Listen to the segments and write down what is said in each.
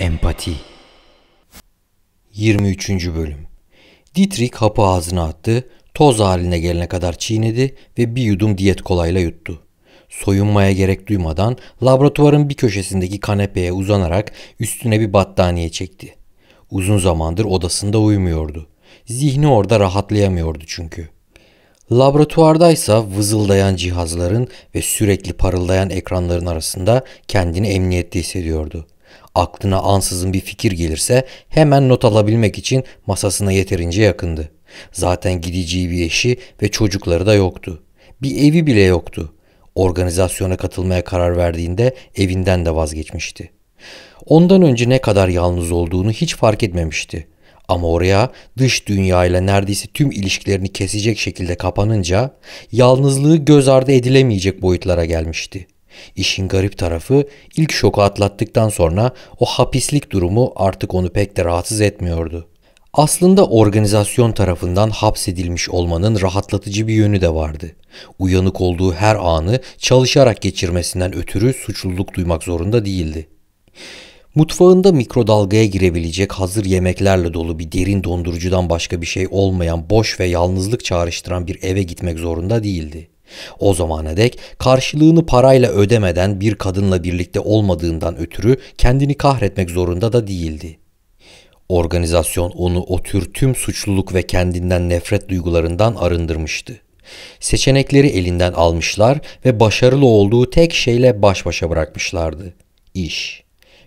Empati 23. Bölüm Dietrich hapı ağzına attı, toz haline gelene kadar çiğnedi ve bir yudum diyet kolayla yuttu. Soyunmaya gerek duymadan laboratuvarın bir köşesindeki kanepeye uzanarak üstüne bir battaniye çekti. Uzun zamandır odasında uyumuyordu. Zihni orada rahatlayamıyordu çünkü. Laboratuvardaysa vızıldayan cihazların ve sürekli parıldayan ekranların arasında kendini emniyette hissediyordu.'' Aklına ansızın bir fikir gelirse hemen not alabilmek için masasına yeterince yakındı. Zaten gideceği bir eşi ve çocukları da yoktu. Bir evi bile yoktu. Organizasyona katılmaya karar verdiğinde evinden de vazgeçmişti. Ondan önce ne kadar yalnız olduğunu hiç fark etmemişti. Ama oraya dış dünyayla neredeyse tüm ilişkilerini kesecek şekilde kapanınca yalnızlığı göz ardı edilemeyecek boyutlara gelmişti. İşin garip tarafı ilk şoku atlattıktan sonra o hapislik durumu artık onu pek de rahatsız etmiyordu. Aslında organizasyon tarafından hapsedilmiş olmanın rahatlatıcı bir yönü de vardı. Uyanık olduğu her anı çalışarak geçirmesinden ötürü suçluluk duymak zorunda değildi. Mutfağında mikrodalgaya girebilecek hazır yemeklerle dolu bir derin dondurucudan başka bir şey olmayan boş ve yalnızlık çağrıştıran bir eve gitmek zorunda değildi. O zamana dek karşılığını parayla ödemeden bir kadınla birlikte olmadığından ötürü kendini kahretmek zorunda da değildi. Organizasyon onu o tür tüm suçluluk ve kendinden nefret duygularından arındırmıştı. Seçenekleri elinden almışlar ve başarılı olduğu tek şeyle baş başa bırakmışlardı. İş.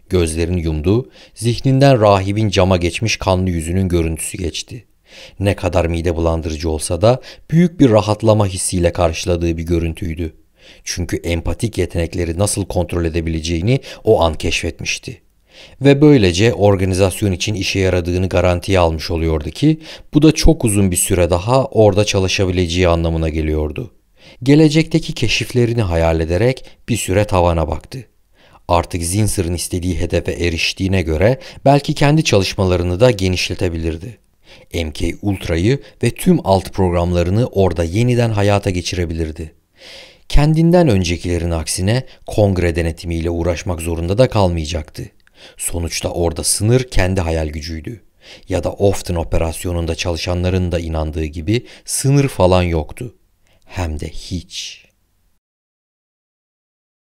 Gözlerini yumdu, zihninden rahibin cama geçmiş kanlı yüzünün görüntüsü geçti. Ne kadar mide bulandırıcı olsa da büyük bir rahatlama hissiyle karşıladığı bir görüntüydü. Çünkü empatik yetenekleri nasıl kontrol edebileceğini o an keşfetmişti. Ve böylece organizasyon için işe yaradığını garantiye almış oluyordu ki bu da çok uzun bir süre daha orada çalışabileceği anlamına geliyordu. Gelecekteki keşiflerini hayal ederek bir süre tavana baktı. Artık Zinser'ın istediği hedefe eriştiğine göre belki kendi çalışmalarını da genişletebilirdi. MK Ultra'yı ve tüm alt programlarını orada yeniden hayata geçirebilirdi. Kendinden öncekilerin aksine kongre denetimiyle uğraşmak zorunda da kalmayacaktı. Sonuçta orada sınır kendi hayal gücüydü. Ya da Often operasyonunda çalışanların da inandığı gibi sınır falan yoktu. Hem de hiç.